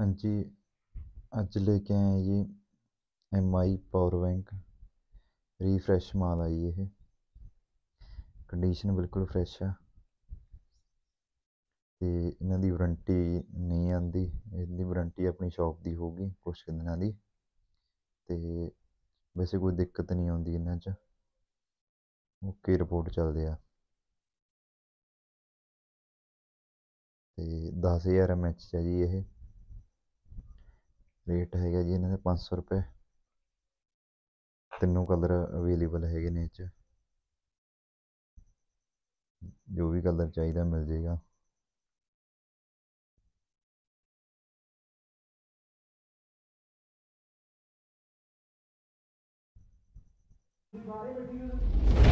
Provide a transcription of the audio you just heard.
ਹਾਂਜੀ ਅੱਜ ਲੈ ਕੇ ਆਏ ਜੀ ये एम ਪਾਵਰ ਬੈਂਕ ਰੀਫਰੈਸ਼ ਮਾਲ ਆਈ आई ਕੰਡੀਸ਼ਨ ਬਿਲਕੁਲ ਫਰੈਸ਼ ਆ ਤੇ ਇਹਨਾਂ ਦੀ ਵਾਰੰਟੀ ਨਹੀਂ ਆਂਦੀ ਇਹਦੀ ਵਾਰੰਟੀ ਆਪਣੀ ਸ਼ਾਪ ਦੀ ਹੋਊਗੀ ਕੁਝ ਦਿਨਾਂ ਦੀ ਤੇ ਵੈਸੇ ਕੋਈ ਦਿੱਕਤ ਨਹੀਂ ਆਉਂਦੀ ਇਹਨਾਂ 'ਚ ਓਕੇ ਰਿਪੋਰਟ ਚੱਲਦੇ ਆ ਤੇ 10000 ਐਮਐਚ ਹੈ ਜੀ ਇਹ ਰੇਟ ਹੈਗਾ ਜੀ ਇਹਨਾਂ ਦੇ 500 ਰੁਪਏ ਤਿੰਨੋਂ ਕਲਰ ਅਵੇਲੇਬਲ ਹੈਗੇ ਨੇ ਇਹ 'ਚ ਜੋ ਵੀ ਕਲਰ ਚਾਹੀਦਾ ਮਿਲ ਜਾਏਗਾ ਸਾਰੇ ਨੂੰ